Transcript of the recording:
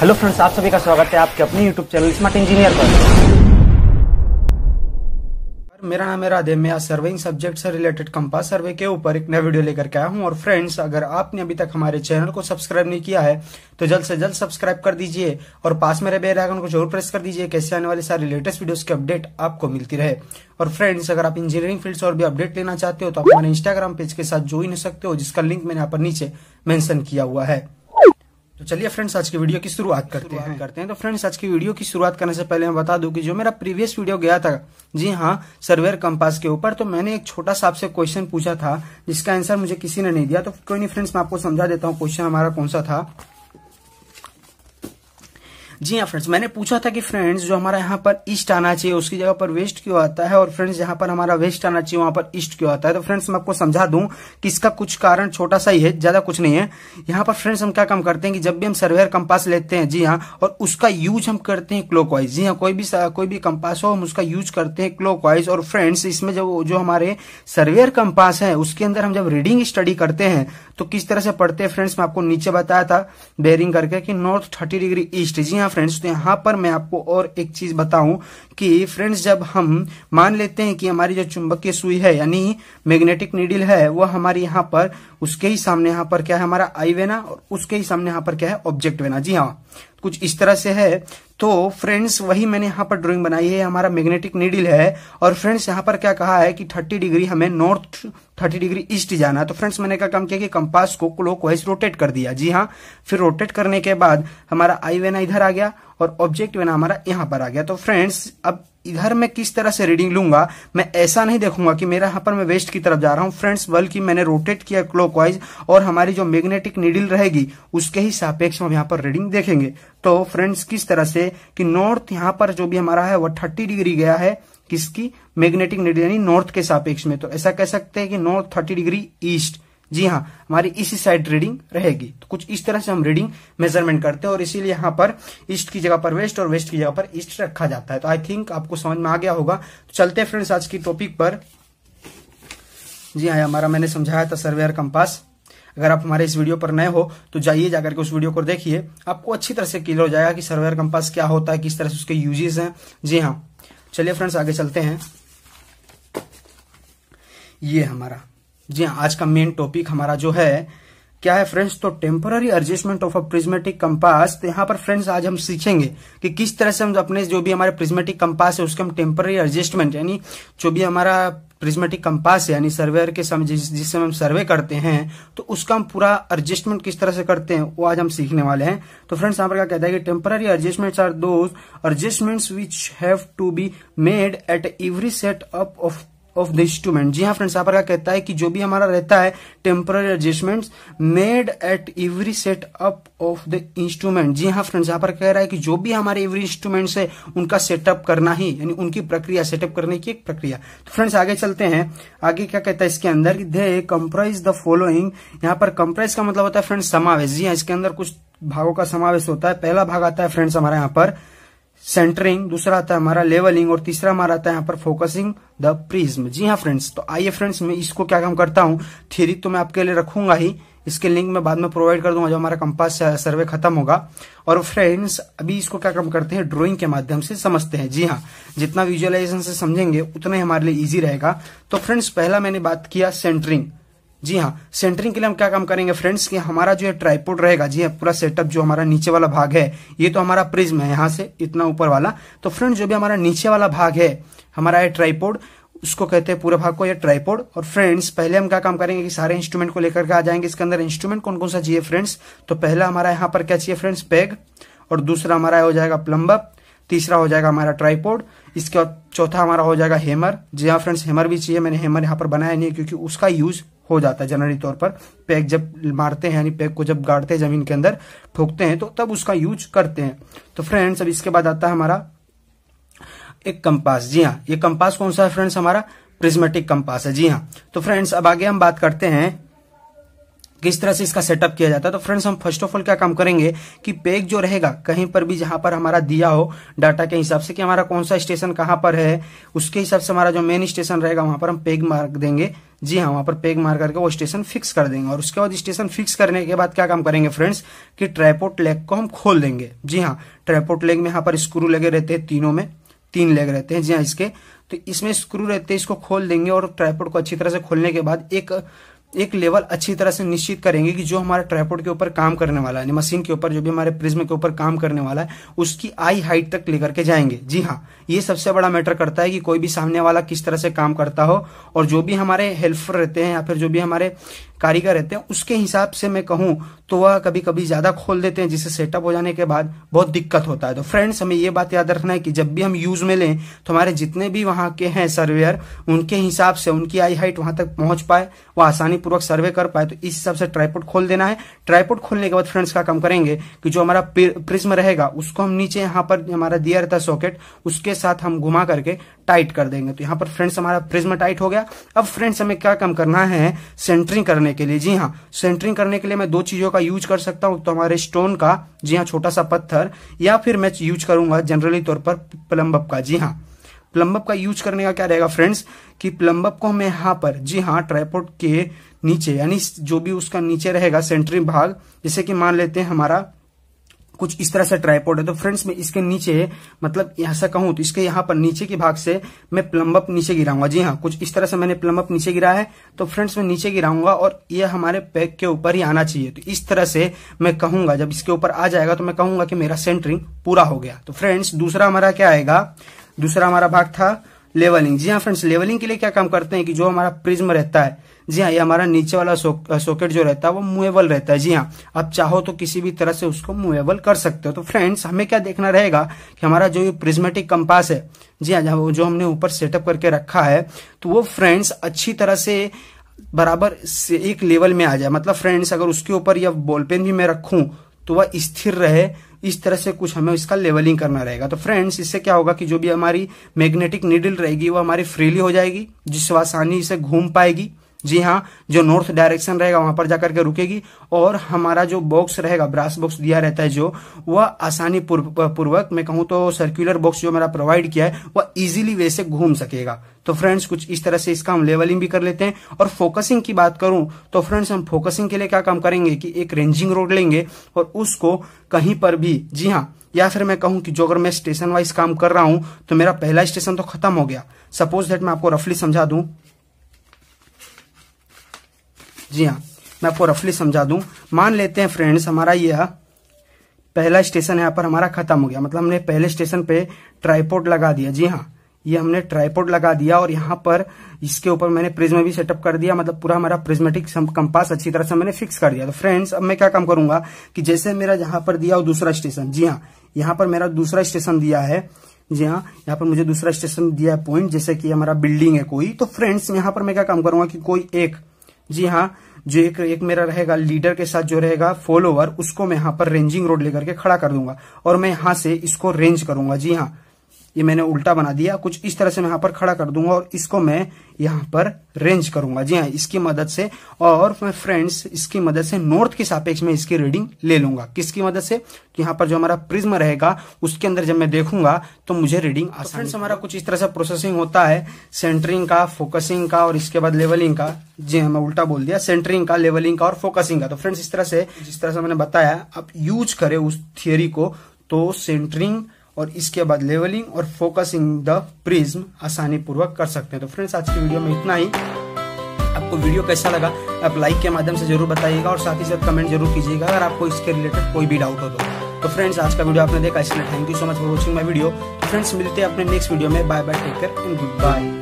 hello friends आप सभी का स्वागत है आपके अपने यूट्यूब चैनल स्मार्ट इंजीनियर पर मेरा नाम है राधे मैं आज सर्वेइंग सब्जेक्ट से रिलेटेड कंपास सर्वे के ऊपर एक नया वीडियो लेकर के आया हूं और फ्रेंड्स अगर आपने अभी तक हमारे चैनल को सब्सक्राइब नहीं किया है तो जल्द से जल्द सब्सक्राइब कर दीजिए और पास मेरे बेल आइकन को जरूर प्रेस कर दीजिए कैसे आने वाले सारे लेटेस्ट वीडियोस के अपडेट आपको मिलती रहे और फ्रेंड्स अगर आप इंजीनियरिंग फील्ड से और भी अपडेट लेना चाहते हो तो आप हमारे इंस्टाग्राम पेज के साथ ज्वाइन हो सकते हो जिसका लिंक मैंने यहाँ पर नीचे मेंशन किया हुआ है तो चलिए फ्रेंड्स आज की वीडियो की शुरुआत करते हैं करते हैं तो फ्रेंड्स आज की वीडियो की शुरुआत करने से पहले मैं बता दूं कि जो मेरा प्रीवियस वीडियो गया था जी हाँ सर्वेयर कंपास के ऊपर तो मैंने एक छोटा सा आपसे क्वेश्चन पूछा था जिसका आंसर मुझे किसी ने नहीं दिया तो कोई नहीं फ्रेंड्स मैं आपको समझा देता हूँ क्वेश्चन हमारा कौन सा था जी हाँ फ्रेंड्स मैंने पूछा था कि फ्रेंड्स जो हमारा यहाँ पर ईस्ट आना चाहिए उसकी जगह पर वेस्ट क्यों आता है और फ्रेंड्स जहां पर हमारा वेस्ट आना चाहिए वहां पर ईस्ट क्यों आता है तो फ्रेंड्स मैं आपको समझा दूं कि इसका कुछ कारण छोटा सा ही है ज्यादा कुछ नहीं है यहाँ पर फ्रेंड्स हम क्या काम करते हैं कि जब भी हम सर्वेयर कंपास लेते हैं जी हाँ और उसका यूज हम करते हैं क्लोक जी हाँ कोई भी कोई भी कंपास हो हम उसका यूज करते हैं क्लोक और फ्रेंड्स इसमें जब जो हमारे सर्वेयर कंपास है उसके अंदर हम जब रीडिंग स्टडी करते हैं तो किस तरह से पढ़ते हैं फ्रेंड्स मैं आपको नीचे बताया था बेरिंग करके कि नॉर्थ थर्टी डिग्री ईस्ट जी हाँ ना फ्रेंड्स तो यहाँ पर मैं आपको और एक चीज बताऊं कि फ्रेंड्स जब हम मान लेते हैं कि हमारी जो चुंबकीय सुई है यानी मैग्नेटिक नीडल है वो हमारे यहाँ पर उसके ही सामने यहाँ पर क्या है हमारा आई वेना और उसके ही सामने यहाँ पर क्या है ऑब्जेक्ट वेना जी हाँ कुछ इस तरह से है तो फ्रेंड्स वही मैंने यहाँ पर ड्राइंग बनाई है हमारा मैग्नेटिक नीडल है और फ्रेंड्स यहाँ पर क्या कहा है कि 30 डिग्री हमें नॉर्थ 30 डिग्री ईस्ट जाना तो फ्रेंड्स मैंने क्या काम किया कि कंपास को क्लोक वाइज रोटेट कर दिया जी हाँ फिर रोटेट करने के बाद हमारा आई वेना इधर आ गया और ऑब्जेक्ट वेना हमारा यहाँ पर आ गया तो फ्रेंड्स अब इधर मैं किस तरह से रीडिंग लूंगा मैं ऐसा नहीं देखूंगा कि मेरा यहाँ पर मैं वेस्ट की तरफ जा रहा हूँ फ्रेंड्स बल्कि मैंने रोटेट किया क्लॉकवाइज और हमारी जो मैग्नेटिक नीडल रहेगी उसके ही सापेक्ष हम यहाँ पर रीडिंग देखेंगे तो फ्रेंड्स किस तरह से कि नॉर्थ यहाँ पर जो भी हमारा है वो थर्टी डिग्री गया है किसकी मैग्नेटिक निडिल यानी नॉर्थ के सापेक्ष में तो ऐसा कह सकते हैं कि नॉर्थ थर्टी डिग्री ईस्ट जी हाँ हमारी इसी साइड रीडिंग रहेगी तो कुछ इस तरह से हम रीडिंग मेजरमेंट करते हैं और इसीलिए यहाँ पर ईस्ट की जगह पर वेस्ट और वेस्ट की जगह पर ईस्ट रखा जाता है तो आई थिंक आपको समझ में आ गया होगा तो चलते हैं फ्रेंड्स आज की टॉपिक पर जी हाँ हमारा मैंने समझाया था सर्वेयर कंपास अगर आप हमारे इस वीडियो पर नए हो तो जाइए जाकर के उस वीडियो को देखिए आपको अच्छी तरह से क्लियर हो जाएगा कि सर्वेयर कंपास क्या होता है किस तरह से उसके यूजेस हैं जी हाँ चलिए फ्रेंड्स आगे चलते हैं ये हमारा जी हाँ आज का मेन टॉपिक हमारा जो है क्या है फ्रेंड्स तो temporary adjustment of a prismatic compass तो यहाँ पर फ्रेंड्स आज हम सीखेंगे कि किस तरह से हम अपने जो भी हमारे प्रिज्मेटिक कंपास है उसके हम टेम्पररी एडजस्टमेंट यानी जो भी हमारा प्रिज्मेटिक कंपास है यानी सर्वेयर के समय जिस समय हम सर्वे करते हैं तो उसका हम पूरा एडजस्टमेंट किस तरह से करते हैं वो आज हम सीखने वाले हैं तो फ्रेंड्स यहाँ पर क्या कहता है कि temporary adjustments are those adjustments which have to be made at every set up of of the instrument जी हाँ फ्रेंड्स यहाँ पर क्या कहता है कि जो भी हमारा रहता है temporary adjustment made at every set up of the instrument जी हाँ फ्रेंड्स यहाँ पर कह रहा है कि जो भी हमारे एवरी इंस्ट्रूमेंट है उनका सेटअप करना ही यानी उनकी प्रक्रिया सेटअप करने की एक प्रक्रिया तो फ्रेंड्स आगे चलते हैं आगे क्या कहता है इसके अंदर दे कंप्राइज द फॉलोइंग यहाँ पर कंप्राइज का मतलब होता है फ्रेंड्स समावेश जी हाँ इसके अंदर कुछ भागों का समावेश होता है पहला भाग आता है फ्रेंड्स हमारे यहाँ पर सेंटरिंग दूसरा आता है हमारा लेवलिंग और तीसरा हमारा आता है यहाँ पर फोकसिंग द प्रिज्म जी हाँ फ्रेंड्स तो आइए फ्रेंड्स मैं इसको क्या काम करता हूँ थ्योरी तो मैं आपके लिए रखूंगा ही इसके लिंक मैं बाद में प्रोवाइड कर दूंगा जब हमारा कंपास सर्वे uh, खत्म होगा और फ्रेंड्स अभी इसको क्या काम करते हैं ड्रॉइंग के माध्यम से समझते हैं जी हाँ जितना विजुअलाइजेशन से समझेंगे उतना ही हमारे लिए इजी रहेगा तो फ्रेंड्स पहला मैंने बात किया सेंटरिंग जी हाँ सेंटरिंग के लिए हम क्या काम करेंगे फ्रेंड्स कि हमारा जो है ट्राईपोर्ड रहेगा जी हाँ पूरा सेटअप जो हमारा नीचे वाला भाग है ये तो हमारा प्रिज्म है यहाँ से इतना ऊपर वाला तो फ्रेंड्स जो भी हमारा नीचे वाला भाग है हमारा है ट्राईपोर्ड उसको कहते हैं पूरे भाग को या ट्राईपोड और फ्रेंड्स पहले हम क्या काम करेंगे कि सारे इंस्ट्रूमेंट को लेकर के आ जाएंगे इसके अंदर इंस्ट्रूमेंट कौन कौन सा चाहिए फ्रेंड्स तो पहला हमारा यहाँ पर क्या चाहिए फ्रेंड्स पेग और दूसरा हमारा हो जाएगा प्लम्बअप तीसरा हो जाएगा हमारा ट्राईपोर्ड इसके बाद चौथा हमारा हो जाएगा हेमर जी हाँ फ्रेंड्स हेमर भी चाहिए मैंने हेमर यहाँ पर बनाया नहीं क्योंकि उसका यूज हो जाता है जनरली तौर पर पैक जब मारते हैं यानी पैक को जब गाड़ते हैं जमीन के अंदर ठोकते हैं तो तब उसका यूज करते हैं तो फ्रेंड्स अब इसके बाद आता है हमारा एक कंपास जी हाँ ये कंपास कौन सा है फ्रेंड्स हमारा प्रिज्मेटिक कंपास है जी हाँ तो फ्रेंड्स अब आगे हम बात करते हैं किस तरह से इसका सेटअप किया जाता है तो फ्रेंड्स हम फर्स्ट ऑफ ऑल क्या काम करेंगे कि पेग जो रहेगा कहीं पर भी जहां पर हमारा दिया हो डाटा के हिसाब से कि हमारा कौन सा स्टेशन कहां पर है उसके हिसाब से हमारा जो मेन स्टेशन रहेगा वहां पर हम पेग मार्क देंगे जी हाँ वहां पर पेग मार करके वो स्टेशन फिक्स कर देंगे और उसके बाद स्टेशन फिक्स करने के बाद क्या काम करेंगे फ्रेंड्स कि ट्रैपोर्ट लेग को हम खोल देंगे जी हाँ ट्रैपोर्ट लेग में यहाँ पर स्क्रू लगे रहते हैं तीनों में तीन लेग रहते हैं जी हाँ इसके तो इसमें स्क्रू रहते हैं इसको खोल देंगे और ट्रैपोर्ट को अच्छी तरह से खोलने के बाद एक एक लेवल अच्छी तरह से निश्चित करेंगे कि जो हमारा ट्राईपोर्ट के ऊपर काम करने वाला है मशीन के ऊपर जो भी हमारे प्रिज्म के ऊपर काम करने वाला है उसकी आई हाइट तक लेकर के जाएंगे जी हाँ ये सबसे बड़ा मैटर करता है कि कोई भी सामने वाला किस तरह से काम करता हो और जो भी हमारे हेल्पर रहते हैं या फिर जो भी हमारे कारीगर रहते हैं उसके हिसाब से मैं कहूं तो वह कभी कभी ज़्यादा खोल देते हैं जिससे सेटअप हो जाने के बाद बहुत दिक्कत होता है तो फ्रेंड्स हमें ये बात याद रखना है कि जब भी हम यूज़ में लें तो हमारे जितने भी वहां के हैं सर्वेयर उनके हिसाब से उनकी आई हाइट वहां तक पहुंच पाए वह पूर्वक सर्वे कर पाए तो इस हिसाब से ट्राईपोर्ट खोल देना है ट्राईपोर्ट खोलने के बाद फ्रेंड्स का काम करेंगे कि जो हमारा प्रिज्म रहेगा उसको हम नीचे यहाँ पर हमारा दिया रहता सॉकेट उसके साथ हम घुमा करके टाइट कर देंगे तो यहाँ पर फ्रेंड्स हमारा प्रिज्म टाइट हो गया अब फ्रेंड्स हमें क्या काम करना है सेंटरिंग करने करने के लिए जी हाँ सेंटरिंग करने के लिए मैं दो चीजों का यूज कर सकता हूँ तो हमारे स्टोन का जी हाँ छोटा सा पत्थर या फिर मैं यूज करूंगा जनरली तौर पर प्लम्बप का जी हाँ प्लम्बप का यूज करने का क्या रहेगा फ्रेंड्स कि प्लम्बप को हमें यहाँ पर जी हाँ ट्राईपोर्ट के नीचे यानी जो भी उसका नीचे रहेगा सेंटरिंग भाग जैसे कि मान लेते हैं हमारा कुछ इस तरह से ट्राईपोर्ड है तो फ्रेंड्स मैं इसके नीचे मतलब ऐसा कहूं तो इसके यहाँ पर नीचे के भाग से मैं प्लम्बअप नीचे गिराऊंगा जी हाँ कुछ इस तरह से मैंने प्लम्बअप नीचे गिरा है तो फ्रेंड्स मैं नीचे गिराऊंगा और ये हमारे पैक के ऊपर ही आना चाहिए तो इस तरह से मैं कहूंगा जब इसके ऊपर आ जाएगा तो मैं कहूंगा कि मेरा सेंटरिंग पूरा हो गया तो फ्रेंड्स दूसरा हमारा क्या आएगा दूसरा हमारा भाग था लेवलिंग जी हाँ फ्रेंड्स लेवलिंग के लिए क्या काम करते हैं कि जो हमारा प्रिज्म रहता है जी हाँ ये हमारा नीचे वाला सॉकेट जो रहता है वो मूवेबल रहता है जी हाँ आप चाहो तो किसी भी तरह से उसको मूवेबल कर सकते हो तो फ्रेंड्स हमें क्या देखना रहेगा कि हमारा जो ये प्रिज्मेटिक कंपास है जी हाँ जो हमने ऊपर सेटअप करके रखा है तो वो फ्रेंड्स अच्छी तरह से बराबर से एक लेवल में आ जाए मतलब फ्रेंड्स अगर उसके ऊपर या बॉल पेन भी मैं रखूं तो वह स्थिर रहे इस तरह से कुछ हमें इसका लेवलिंग करना रहेगा तो फ्रेंड्स इससे क्या होगा कि जो भी हमारी मैग्नेटिक नीडल रहेगी वो हमारी फ्रीली हो जाएगी जिससे आसानी से घूम पाएगी जी हाँ जो नॉर्थ डायरेक्शन रहेगा वहां पर जाकर के रुकेगी और हमारा जो बॉक्स रहेगा ब्रास बॉक्स दिया रहता है जो वह आसानी पूर्वक मैं कहूँ तो सर्कुलर बॉक्स जो मेरा प्रोवाइड किया है वह इजीली वैसे घूम सकेगा तो फ्रेंड्स कुछ इस तरह से इसका हम लेवलिंग भी कर लेते हैं और फोकसिंग की बात करूं तो फ्रेंड्स हम फोकसिंग के लिए क्या काम करेंगे कि एक रेंजिंग रोड लेंगे और उसको कहीं पर भी जी हाँ या फिर मैं कहूं कि जो अगर मैं स्टेशन वाइज काम कर रहा हूं तो मेरा पहला स्टेशन तो खत्म हो गया सपोज दैट मैं आपको रफली समझा दूं जी हाँ मैं आपको रफली समझा दूं मान लेते हैं फ्रेंड्स हमारा यह पहला स्टेशन यहाँ पर हमारा खत्म हो गया मतलब हमने पहले स्टेशन पे ट्राईपोर्ट लगा दिया जी हाँ ये हमने ट्राईपोर्ट लगा दिया और यहाँ पर इसके ऊपर मैंने प्रिज्म भी सेटअप कर दिया मतलब पूरा हमारा प्रिज्मेटिक कंपास अच्छी तरह से मैंने फिक्स कर दिया तो फ्रेंड्स अब मैं क्या काम करूंगा कि जैसे मेरा यहाँ पर दिया दूसरा स्टेशन जी हाँ यहाँ पर मेरा दूसरा स्टेशन दिया है जी हाँ यहाँ पर मुझे दूसरा स्टेशन दिया है पॉइंट जैसे कि हमारा बिल्डिंग है कोई तो फ्रेंड्स यहाँ पर मैं क्या काम करूंगा कि कोई एक जी हाँ जो एक एक मेरा रहेगा लीडर के साथ जो रहेगा फॉलोवर उसको मैं यहाँ पर रेंजिंग रोड लेकर के खड़ा कर दूंगा और मैं यहां से इसको रेंज करूंगा जी हाँ ये मैंने उल्टा बना दिया कुछ इस तरह से मैं यहाँ पर खड़ा कर दूंगा और इसको मैं यहाँ पर रेंज करूंगा जी हाँ इसकी मदद से और मैं फ्रेंड्स इसकी मदद से नॉर्थ के सापेक्ष में इसकी रीडिंग ले लूंगा किसकी मदद से यहाँ पर जो हमारा प्रिज्म रहेगा उसके अंदर जब मैं देखूंगा तो मुझे रीडिंग आसान फ्रेंड्स हमारा कुछ इस तरह से प्रोसेसिंग होता है सेंटरिंग का फोकसिंग का और इसके बाद लेवलिंग का जी हाँ मैं उल्टा बोल दिया सेंटरिंग का लेवलिंग का और फोकसिंग का तो फ्रेंड्स इस तरह से जिस तरह से मैंने बताया आप यूज करे उस थियोरी को तो सेंटरिंग और इसके बाद लेवलिंग और फोकसिंग द प्रिज्म आसानी पूर्वक कर सकते हैं तो फ्रेंड्स आज की वीडियो में इतना ही आपको वीडियो कैसा लगा आप लाइक के माध्यम से जरूर बताइएगा और साथ ही साथ कमेंट जरूर कीजिएगा अगर आपको इसके रिलेटेड कोई भी डाउट हो तो तो फ्रेंड्स आज का वीडियो आपने देखा इसलिए thank you so much for watching my video तो फ्रेंड्स मिलते हैं अपने नेक्स्ट वीडियो में bye bye take care and good bye